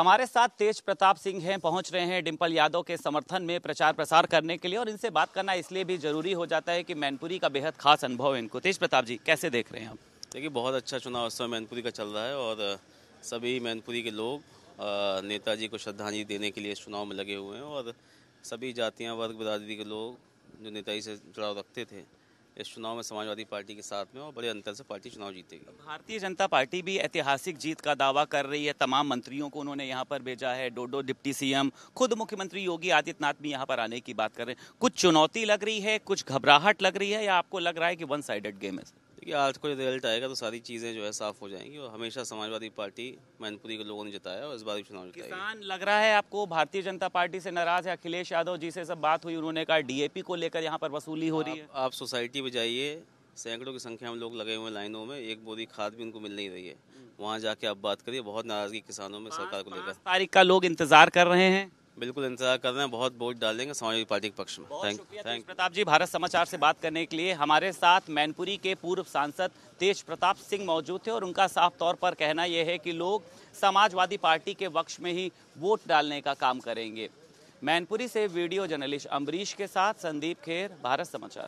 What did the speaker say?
हमारे साथ तेज प्रताप सिंह हैं पहुंच रहे हैं डिंपल यादव के समर्थन में प्रचार प्रसार करने के लिए और इनसे बात करना इसलिए भी जरूरी हो जाता है कि मैनपुरी का बेहद खास अनुभव है इनको तेज प्रताप जी कैसे देख रहे हैं आप देखिए बहुत अच्छा चुनाव इस समय मैनपुरी का चल रहा है और सभी मैनपुरी के लोग नेताजी को श्रद्धांजलि देने के लिए इस चुनाव में लगे हुए हैं और सभी जातियाँ वर्ग बरादरी के लोग जो नेताजी से जुड़ाव रखते थे इस चुनाव में समाजवादी पार्टी के साथ में और बड़े अंतर से पार्टी चुनाव जीतेगी भारतीय जनता पार्टी भी ऐतिहासिक जीत का दावा कर रही है तमाम मंत्रियों को उन्होंने यहाँ पर भेजा है डोडो डिप्टी सीएम खुद मुख्यमंत्री योगी आदित्यनाथ भी यहाँ पर आने की बात कर रहे हैं कुछ चुनौती लग रही है कुछ घबराहट लग रही है या आपको लग रहा है कि वन साइडेड गेम है क्योंकि आज को रिजल्ट आएगा तो सारी चीज़ें जो है साफ हो जाएंगी और हमेशा समाजवादी पार्टी मैनपुरी के लोगों ने जताया और इस बार भी चुनाव किसान लग रहा है आपको भारतीय जनता पार्टी से नाराज है अखिलेश यादव जी से सब बात हुई उन्होंने कहा डीएपी को लेकर यहाँ पर वसूली हो रही है आप सोसाइटी में जाइए सैकड़ों की संख्या में लोग लगे हुए लाइनों में एक बोरी खाद भी उनको मिल नहीं रही है हम्म। वहाँ जाके आप बात करिए बहुत नाराजगी किसानों में सरकार को लेकर तारीख का लोग इंतजार कर रहे हैं बिल्कुल इंतजार कर रहे हैं बहुत वोट डालेंगे समाजवादी पार्टी के पक्ष में थैंक थैंक प्रताप जी भारत समाचार से बात करने के लिए हमारे साथ मैनपुरी के पूर्व सांसद तेज प्रताप सिंह मौजूद थे और उनका साफ तौर पर कहना यह है कि लोग समाजवादी पार्टी के पक्ष में ही वोट डालने का काम करेंगे मैनपुरी से वीडियो जर्नलिस्ट अम्बरीश के साथ संदीप खेर भारत समाचार